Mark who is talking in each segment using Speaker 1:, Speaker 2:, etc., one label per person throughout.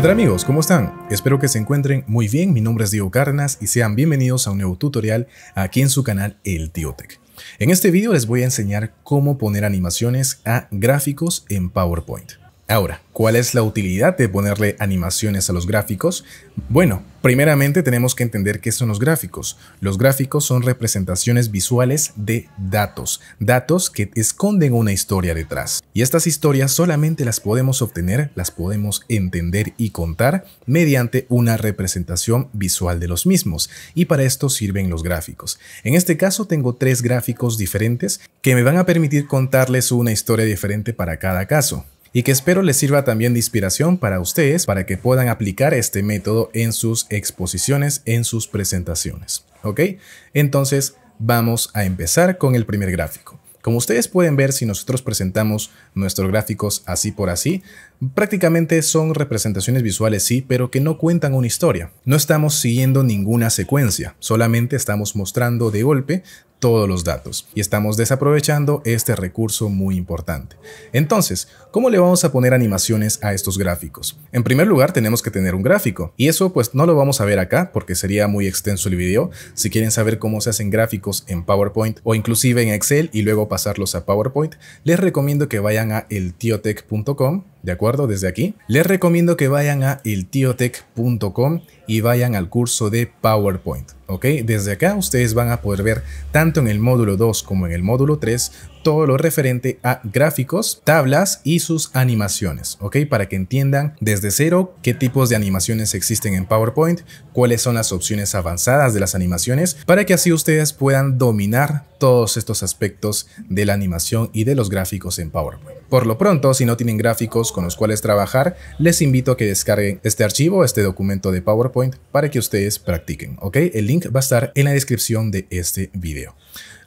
Speaker 1: ¿Qué amigos? ¿Cómo están? Espero que se encuentren muy bien. Mi nombre es Diego Carnas y sean bienvenidos a un nuevo tutorial aquí en su canal El Tiotec. En este video les voy a enseñar cómo poner animaciones a gráficos en PowerPoint. Ahora, ¿cuál es la utilidad de ponerle animaciones a los gráficos? Bueno, primeramente tenemos que entender qué son los gráficos. Los gráficos son representaciones visuales de datos, datos que esconden una historia detrás. Y estas historias solamente las podemos obtener, las podemos entender y contar mediante una representación visual de los mismos. Y para esto sirven los gráficos. En este caso tengo tres gráficos diferentes que me van a permitir contarles una historia diferente para cada caso y que espero les sirva también de inspiración para ustedes para que puedan aplicar este método en sus exposiciones, en sus presentaciones. ¿Ok? Entonces vamos a empezar con el primer gráfico. Como ustedes pueden ver, si nosotros presentamos nuestros gráficos así por así, prácticamente son representaciones visuales sí, pero que no cuentan una historia. No estamos siguiendo ninguna secuencia, solamente estamos mostrando de golpe todos los datos y estamos desaprovechando este recurso muy importante. Entonces, ¿cómo le vamos a poner animaciones a estos gráficos? En primer lugar tenemos que tener un gráfico y eso pues no lo vamos a ver acá porque sería muy extenso el video. Si quieren saber cómo se hacen gráficos en PowerPoint o inclusive en Excel y luego pasarlos a PowerPoint, les recomiendo que vayan a eltiotech.com ¿de acuerdo? Desde aquí. Les recomiendo que vayan a eltiotech.com y vayan al curso de PowerPoint, ¿ok? Desde acá ustedes van a poder ver tanto en el módulo 2 como en el módulo 3 todo lo referente a gráficos, tablas y sus animaciones, ¿ok? Para que entiendan desde cero qué tipos de animaciones existen en PowerPoint, cuáles son las opciones avanzadas de las animaciones, para que así ustedes puedan dominar todos estos aspectos de la animación y de los gráficos en PowerPoint. Por lo pronto, si no tienen gráficos con los cuales trabajar, les invito a que descarguen este archivo, este documento de PowerPoint, para que ustedes practiquen, ¿ok? El link va a estar en la descripción de este video.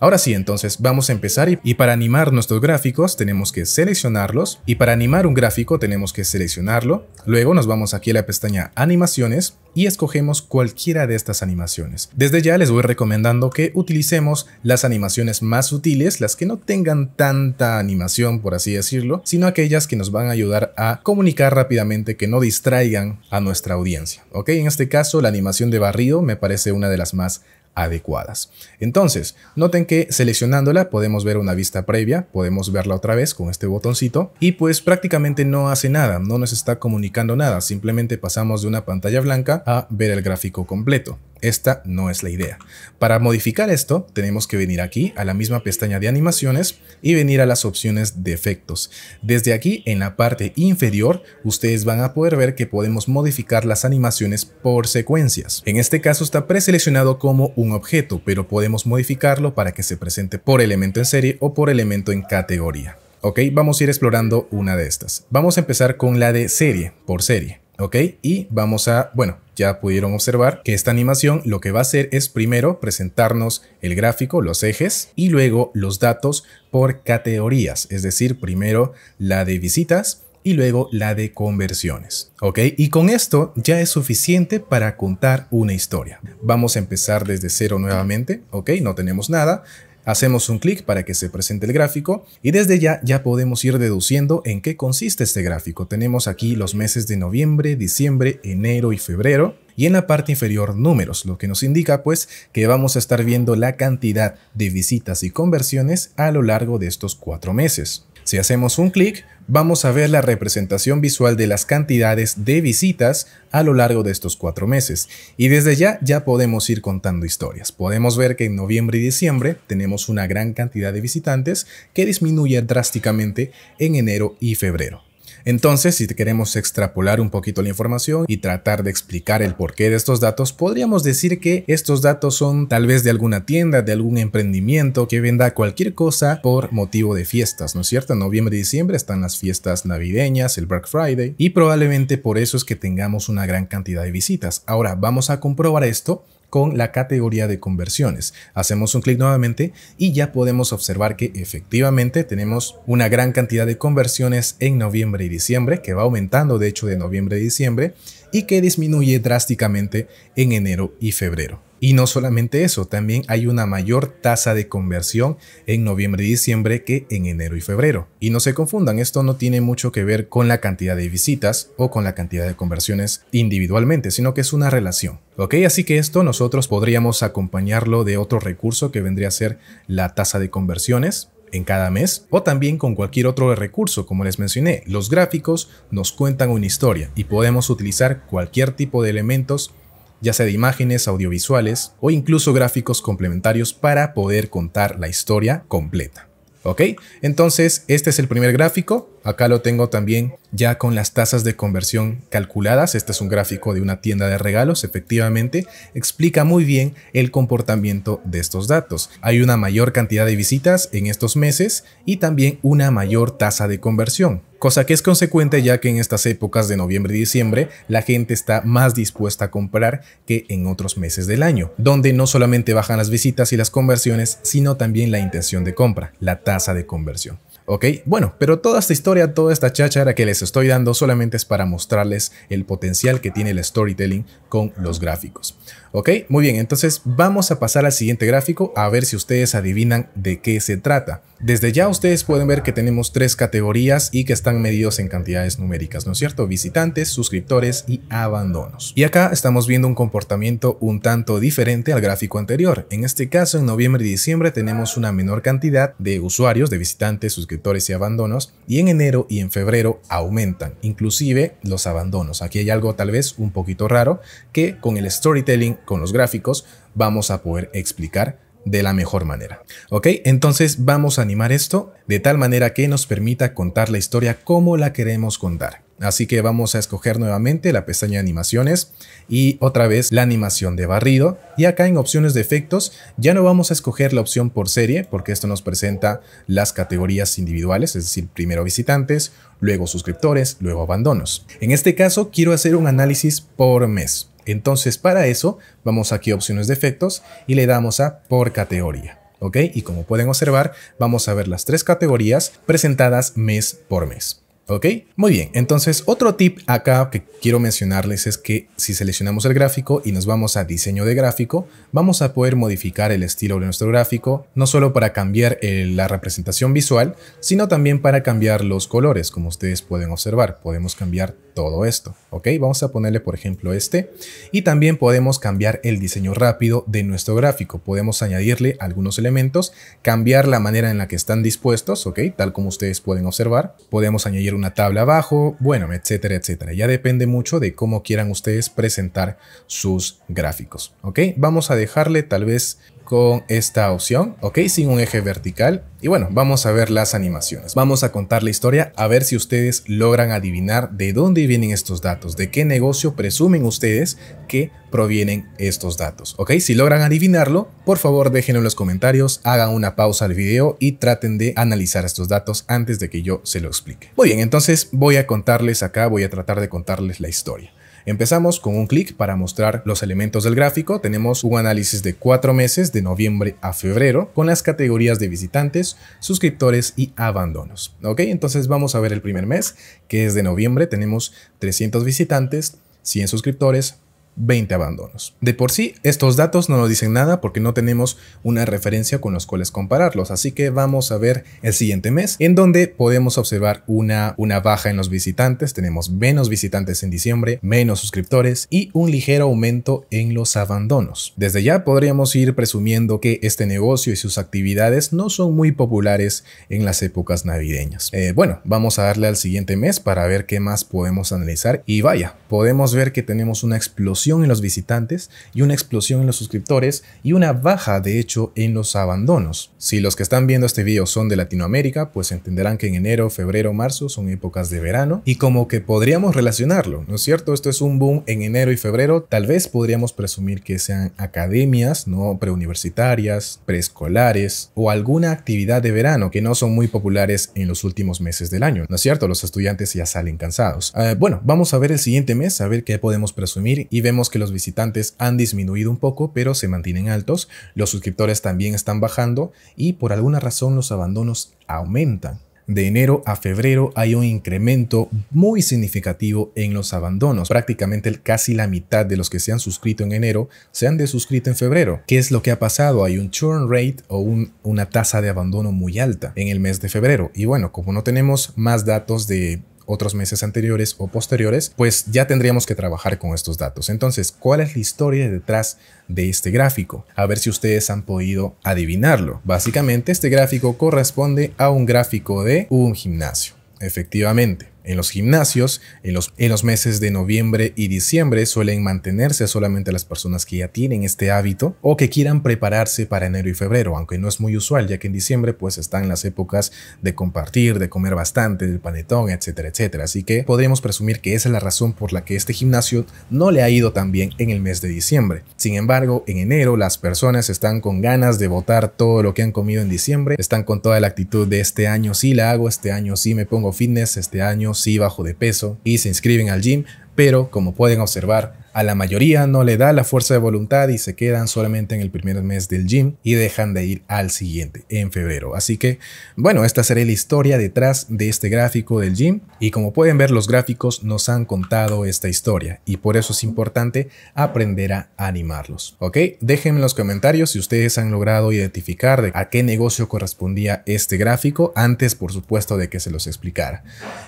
Speaker 1: Ahora sí, entonces vamos a empezar y, para animar nuestros gráficos tenemos que seleccionarlos y para animar un gráfico tenemos que seleccionarlo. Luego nos vamos aquí a la pestaña animaciones y escogemos cualquiera de estas animaciones. Desde ya les voy recomendando que utilicemos las animaciones más sutiles, las que no tengan tanta animación por así decirlo, sino aquellas que nos van a ayudar a comunicar rápidamente que no distraigan a nuestra audiencia. Ok, en este caso la animación de barrido me parece una de las más adecuadas. Entonces, noten que seleccionándola podemos ver una vista previa, podemos verla otra vez con este botoncito y pues prácticamente no hace nada, no nos está comunicando nada, simplemente pasamos de una pantalla blanca a ver el gráfico completo. Esta no es la idea. Para modificar esto, tenemos que venir aquí a la misma pestaña de animaciones y venir a las opciones de efectos. Desde aquí, en la parte inferior, ustedes van a poder ver que podemos modificar las animaciones por secuencias. En este caso está preseleccionado como un objeto, pero podemos modificarlo para que se presente por elemento en serie o por elemento en categoría. Ok, vamos a ir explorando una de estas. Vamos a empezar con la de serie, por serie. ¿ok? Y vamos a, bueno, ya pudieron observar que esta animación lo que va a hacer es primero presentarnos el gráfico, los ejes y luego los datos por categorías, es decir, primero la de visitas y luego la de conversiones. ¿Ok? Y con esto ya es suficiente para contar una historia. Vamos a empezar desde cero nuevamente, ¿ok? No tenemos nada. Hacemos un clic para que se presente el gráfico y desde ya ya podemos ir deduciendo en qué consiste este gráfico. Tenemos aquí los meses de noviembre, diciembre, enero y febrero y en la parte inferior números, lo que nos indica pues que vamos a estar viendo la cantidad de visitas y conversiones a lo largo de estos cuatro meses. Si hacemos un clic, vamos a ver la representación visual de las cantidades de visitas a lo largo de estos cuatro meses. Y desde ya ya podemos ir contando historias. Podemos ver que en noviembre y diciembre tenemos una gran cantidad de visitantes que disminuye drásticamente en enero y febrero. Entonces, si queremos extrapolar un poquito la información y tratar de explicar el porqué de estos datos, podríamos decir que estos datos son tal vez de alguna tienda, de algún emprendimiento que venda cualquier cosa por motivo de fiestas, ¿no es cierto? noviembre y diciembre están las fiestas navideñas, el Black Friday, y probablemente por eso es que tengamos una gran cantidad de visitas. Ahora, vamos a comprobar esto con la categoría de conversiones. Hacemos un clic nuevamente y ya podemos observar que efectivamente tenemos una gran cantidad de conversiones en noviembre y diciembre, que va aumentando de hecho de noviembre y diciembre y que disminuye drásticamente en enero y febrero. Y no solamente eso, también hay una mayor tasa de conversión en noviembre y diciembre que en enero y febrero. Y no se confundan, esto no tiene mucho que ver con la cantidad de visitas o con la cantidad de conversiones individualmente, sino que es una relación. ¿Ok? Así que esto nosotros podríamos acompañarlo de otro recurso que vendría a ser la tasa de conversiones en cada mes o también con cualquier otro recurso, como les mencioné, los gráficos nos cuentan una historia y podemos utilizar cualquier tipo de elementos ya sea de imágenes, audiovisuales o incluso gráficos complementarios para poder contar la historia completa. ¿Ok? Entonces, este es el primer gráfico. Acá lo tengo también ya con las tasas de conversión calculadas. Este es un gráfico de una tienda de regalos. Efectivamente, explica muy bien el comportamiento de estos datos. Hay una mayor cantidad de visitas en estos meses y también una mayor tasa de conversión. Cosa que es consecuente ya que en estas épocas de noviembre y diciembre la gente está más dispuesta a comprar que en otros meses del año, donde no solamente bajan las visitas y las conversiones, sino también la intención de compra, la tasa de conversión. ¿Ok? Bueno, pero toda esta historia, toda esta cháchara que les estoy dando solamente es para mostrarles el potencial que tiene el storytelling con los gráficos. ¿Ok? Muy bien, entonces vamos a pasar al siguiente gráfico a ver si ustedes adivinan de qué se trata. Desde ya ustedes pueden ver que tenemos tres categorías y que están medidos en cantidades numéricas, ¿no es cierto? Visitantes, suscriptores y abandonos. Y acá estamos viendo un comportamiento un tanto diferente al gráfico anterior. En este caso, en noviembre y diciembre tenemos una menor cantidad de usuarios, de visitantes, suscriptores y abandonos, y en enero y en febrero aumentan, inclusive los abandonos. Aquí hay algo tal vez un poquito raro que con el storytelling con los gráficos vamos a poder explicar de la mejor manera. ¿Ok? Entonces vamos a animar esto de tal manera que nos permita contar la historia como la queremos contar. Así que vamos a escoger nuevamente la pestaña de animaciones y otra vez la animación de barrido. Y acá en opciones de efectos ya no vamos a escoger la opción por serie porque esto nos presenta las categorías individuales, es decir, primero visitantes, luego suscriptores, luego abandonos. En este caso quiero hacer un análisis por mes. Entonces para eso vamos aquí a opciones de efectos y le damos a por categoría. Y como pueden observar, vamos a ver las tres categorías presentadas mes por mes. ¿Ok? Muy bien, entonces otro tip acá que quiero mencionarles es que si seleccionamos el gráfico y nos vamos a diseño de gráfico, vamos a poder modificar el estilo de nuestro gráfico, no solo para cambiar eh, la representación visual, sino también para cambiar los colores, como ustedes pueden observar, podemos cambiar todo esto, ¿ok? Vamos a ponerle por ejemplo este y también podemos cambiar el diseño rápido de nuestro gráfico, podemos añadirle algunos elementos, cambiar la manera en la que están dispuestos, ¿ok? Tal como ustedes pueden observar, podemos añadir una tabla abajo, bueno, etcétera, etcétera. Ya depende mucho de cómo quieran ustedes presentar sus gráficos, ¿ok? Vamos a dejarle tal vez con esta opción, ok, sin un eje vertical. Y bueno, vamos a ver las animaciones. Vamos a contar la historia a ver si ustedes logran adivinar de dónde vienen estos datos, de qué negocio presumen ustedes que provienen estos datos, ok. Si logran adivinarlo, por favor déjenlo en los comentarios, hagan una pausa al video y traten de analizar estos datos antes de que yo se lo explique. Muy bien, entonces voy a contarles acá, voy a tratar de contarles la historia. Empezamos con un clic para mostrar los elementos del gráfico. Tenemos un análisis de cuatro meses de noviembre a febrero con las categorías de visitantes, suscriptores y abandonos. Ok, entonces vamos a ver el primer mes que es de noviembre. Tenemos 300 visitantes, 100 suscriptores, 20 abandonos. De por sí, estos datos no nos dicen nada porque no tenemos una referencia con los cuales compararlos, así que vamos a ver el siguiente mes en donde podemos observar una, una baja en los visitantes, tenemos menos visitantes en diciembre, menos suscriptores y un ligero aumento en los abandonos. Desde ya podríamos ir presumiendo que este negocio y sus actividades no son muy populares en las épocas navideñas. Eh, bueno, vamos a darle al siguiente mes para ver qué más podemos analizar y vaya, podemos ver que tenemos una explosión en los visitantes y una explosión en los suscriptores y una baja de hecho en los abandonos. Si los que están viendo este video son de Latinoamérica, pues entenderán que en enero, febrero, marzo son épocas de verano y como que podríamos relacionarlo, ¿no es cierto? Esto es un boom en enero y febrero, tal vez podríamos presumir que sean academias, no preuniversitarias, preescolares o alguna actividad de verano que no son muy populares en los últimos meses del año, ¿no es cierto? Los estudiantes ya salen cansados. Eh, bueno, vamos a ver el siguiente mes, a ver qué podemos presumir y vemos Vemos que los visitantes han disminuido un poco, pero se mantienen altos, los suscriptores también están bajando y por alguna razón los abandonos aumentan. De enero a febrero hay un incremento muy significativo en los abandonos. Prácticamente casi la mitad de los que se han suscrito en enero se han desuscrito en febrero. ¿Qué es lo que ha pasado? Hay un churn rate o una tasa de abandono muy alta en el mes de febrero. Y bueno, como no tenemos más datos de otros meses anteriores o posteriores, pues ya tendríamos que trabajar con estos datos. Entonces, ¿cuál es la historia detrás de este gráfico? A ver si ustedes han podido adivinarlo. Básicamente, este gráfico corresponde a un gráfico de un gimnasio, efectivamente. En los gimnasios, en los, meses de noviembre y diciembre suelen mantenerse solamente las personas que ya tienen este hábito o que quieran prepararse para enero y febrero, aunque no es muy usual, ya que en diciembre pues están las épocas de compartir, de comer bastante, del panetón, etcétera, etcétera. Así que podríamos presumir que esa es la razón por la que este gimnasio no le ha ido tan bien en el mes de diciembre. Sin embargo, en enero las personas están con ganas de votar todo lo que han comido en diciembre, están con toda la actitud de este año sí la hago, este año sí me pongo fitness, este año si bajo de peso y se inscriben al gym, pero como pueden observar, a la mayoría no le da la fuerza de voluntad y se quedan solamente en el primer mes del gym y dejan de ir al siguiente, en febrero. Así que, bueno, esta será la historia detrás de este gráfico del gym y como pueden ver los gráficos nos han contado esta historia y por eso es importante aprender a animarlos. ¿Ok? Déjenme en los comentarios si ustedes han logrado identificar a qué negocio correspondía este gráfico antes, por supuesto, de que se los explicara.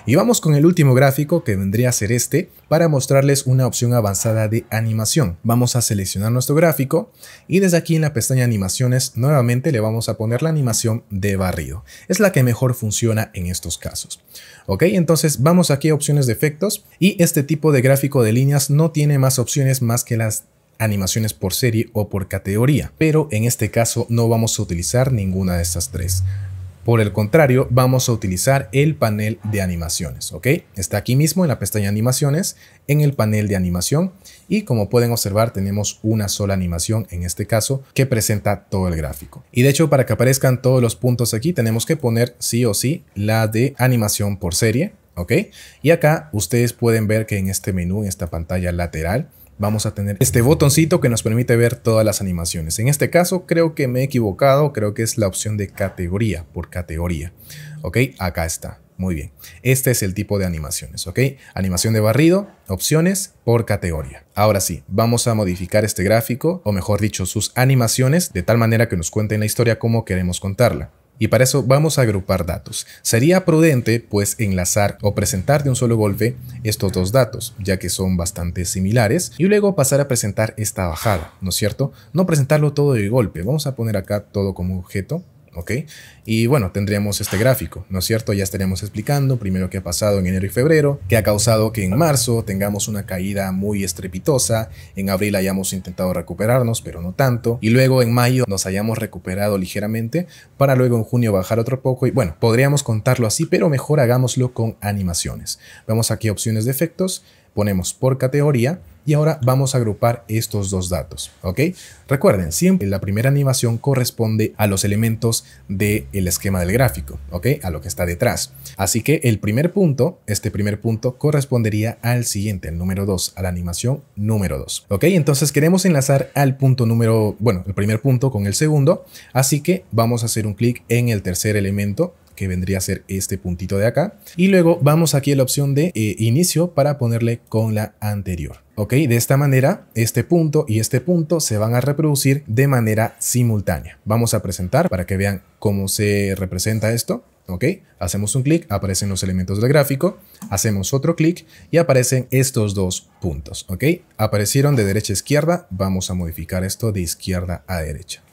Speaker 1: Y vamos con el último gráfico que vendría a ser este para mostrarles una opción avanzada de animación. Vamos a seleccionar nuestro gráfico y desde aquí en la pestaña animaciones nuevamente le vamos a poner la animación de barrido. Es la que mejor funciona en estos casos. Ok, entonces vamos aquí a opciones de efectos y este tipo de gráfico de líneas no tiene más opciones más que las animaciones por serie o por categoría, pero en este caso no vamos a utilizar ninguna de estas tres. Por el contrario, vamos a utilizar el panel de animaciones, ¿ok? Está aquí mismo en la pestaña animaciones, en el panel de animación y como pueden observar tenemos una sola animación en este caso que presenta todo el gráfico. Y de hecho para que aparezcan todos los puntos aquí tenemos que poner sí o sí la de animación por serie, ¿ok? Y acá ustedes pueden ver que en este menú, en esta pantalla lateral, vamos a tener este botoncito que nos permite ver todas las animaciones. En este caso creo que me he equivocado, creo que es la opción de categoría por categoría. Ok, acá está. Muy bien, este es el tipo de animaciones, ¿ok? Animación de barrido, opciones por categoría. Ahora sí, vamos a modificar este gráfico, o mejor dicho, sus animaciones, de tal manera que nos cuenten la historia como queremos contarla. Y para eso vamos a agrupar datos. Sería prudente pues enlazar o presentar de un solo golpe estos dos datos, ya que son bastante similares, y luego pasar a presentar esta bajada, ¿no es cierto? No presentarlo todo de golpe, vamos a poner acá todo como objeto ¿ok? Y bueno, tendríamos este gráfico, ¿no es cierto? Ya estaríamos explicando primero qué ha pasado en enero y febrero, que ha causado que en marzo tengamos una caída muy estrepitosa, en abril hayamos intentado recuperarnos, pero no tanto, y luego en mayo nos hayamos recuperado ligeramente, para luego en junio bajar otro poco, y bueno, podríamos contarlo así, pero mejor hagámoslo con animaciones. Vamos aquí a opciones de efectos, ponemos por categoría y ahora vamos a agrupar estos dos datos, ¿ok? Recuerden, siempre la primera animación corresponde a los elementos del el esquema del gráfico, ¿ok? A lo que está detrás. Así que el primer punto, este primer punto, correspondería al siguiente, el número 2, a la animación número 2, ¿ok? Entonces queremos enlazar al punto número, bueno, el primer punto con el segundo, así que vamos a hacer un clic en el tercer elemento, que vendría a ser este puntito de acá. Y luego vamos aquí a la opción de eh, inicio para ponerle con la anterior. ¿Ok? De esta manera, este punto y este punto se van a reproducir de manera simultánea. Vamos a presentar para que vean cómo se representa esto. ¿Ok? Hacemos un clic, aparecen los elementos del gráfico, hacemos otro clic y aparecen estos dos puntos. ¿Ok? Aparecieron de derecha a izquierda, vamos a modificar esto de izquierda a derecha.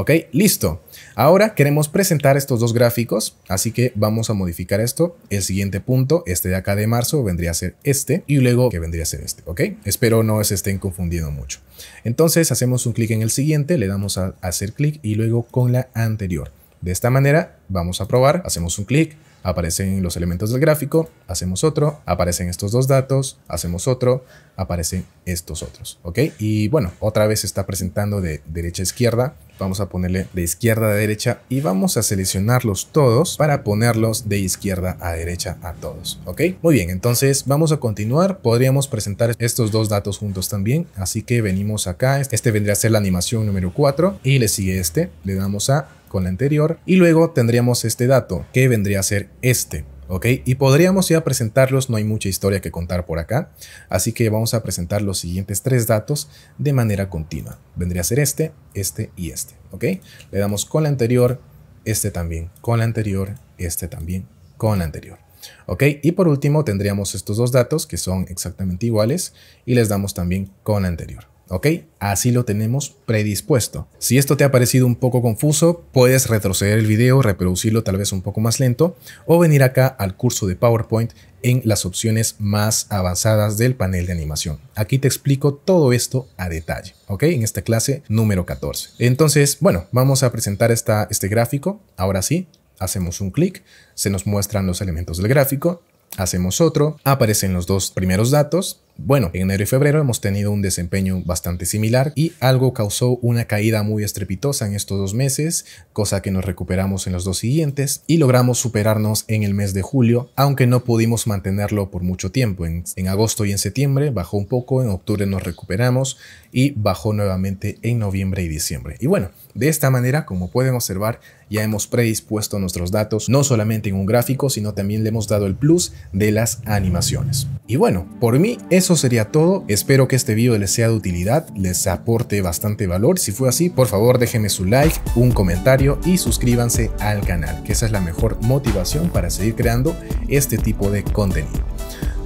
Speaker 1: Ok, listo. Ahora queremos presentar estos dos gráficos, así que vamos a modificar esto. El siguiente punto, este de acá de marzo, vendría a ser este y luego que vendría a ser este, ¿ok? Espero no se estén confundiendo mucho. Entonces hacemos un clic en el siguiente, le damos a hacer clic y luego con la anterior. De esta manera vamos a probar, hacemos un clic, aparecen los elementos del gráfico, hacemos otro, aparecen estos dos datos, hacemos otro, aparecen estos otros, ¿ok? Y bueno, otra vez se está presentando de derecha a izquierda, vamos a ponerle de izquierda a derecha y vamos a seleccionarlos todos para ponerlos de izquierda a derecha a todos, ¿ok? Muy bien, entonces vamos a continuar, podríamos presentar estos dos datos juntos también, así que venimos acá, este vendría a ser la animación número 4 y le sigue este, le damos a con la anterior y luego tendríamos este dato que vendría a ser este. ¿Ok? Y podríamos ya presentarlos, no hay mucha historia que contar por acá, así que vamos a presentar los siguientes tres datos de manera continua. Vendría a ser este, este y este. ¿Ok? Le damos con la anterior, este también, con la anterior, este también, con la anterior. ¿Ok? Y por último tendríamos estos dos datos que son exactamente iguales y les damos también con la anterior. ¿ok? Así lo tenemos predispuesto. Si esto te ha parecido un poco confuso, puedes retroceder el video, reproducirlo tal vez un poco más lento o venir acá al curso de PowerPoint en las opciones más avanzadas del panel de animación. Aquí te explico todo esto a detalle, ¿ok? En esta clase número 14. Entonces, bueno, vamos a presentar esta, este gráfico. Ahora sí, hacemos un clic, se nos muestran los elementos del gráfico, hacemos otro, aparecen los dos primeros datos, bueno, en enero y febrero hemos tenido un desempeño bastante similar y algo causó una caída muy estrepitosa en estos dos meses, cosa que nos recuperamos en los dos siguientes y logramos superarnos en el mes de julio, aunque no pudimos mantenerlo por mucho tiempo. En, agosto y en septiembre bajó un poco, en octubre nos recuperamos y bajó nuevamente en noviembre y diciembre. Y bueno, de esta manera, como pueden observar, ya hemos predispuesto nuestros datos no solamente en un gráfico, sino también le hemos dado el plus de las animaciones. Y bueno, por mí es eso sería todo, espero que este video les sea de utilidad, les aporte bastante valor, si fue así, por favor déjenme su like, un comentario y suscríbanse al canal, que esa es la mejor motivación para seguir creando este tipo de contenido.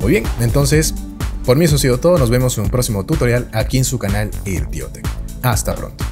Speaker 1: Muy bien, entonces, por mí eso ha sido todo, nos vemos en un próximo tutorial aquí en su canal El Hasta pronto.